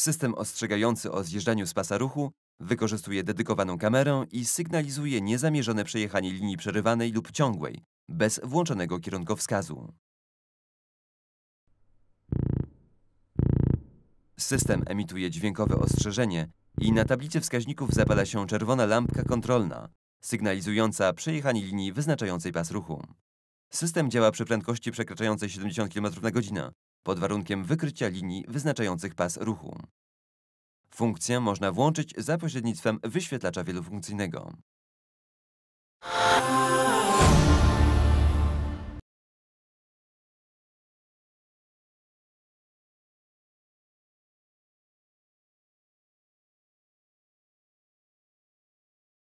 System ostrzegający o zjeżdżaniu z pasa ruchu wykorzystuje dedykowaną kamerę i sygnalizuje niezamierzone przejechanie linii przerywanej lub ciągłej, bez włączonego kierunkowskazu. System emituje dźwiękowe ostrzeżenie i na tablicy wskaźników zapala się czerwona lampka kontrolna, sygnalizująca przejechanie linii wyznaczającej pas ruchu. System działa przy prędkości przekraczającej 70 km na godzinę, pod warunkiem wykrycia linii wyznaczających pas ruchu. Funkcję można włączyć za pośrednictwem wyświetlacza wielofunkcyjnego.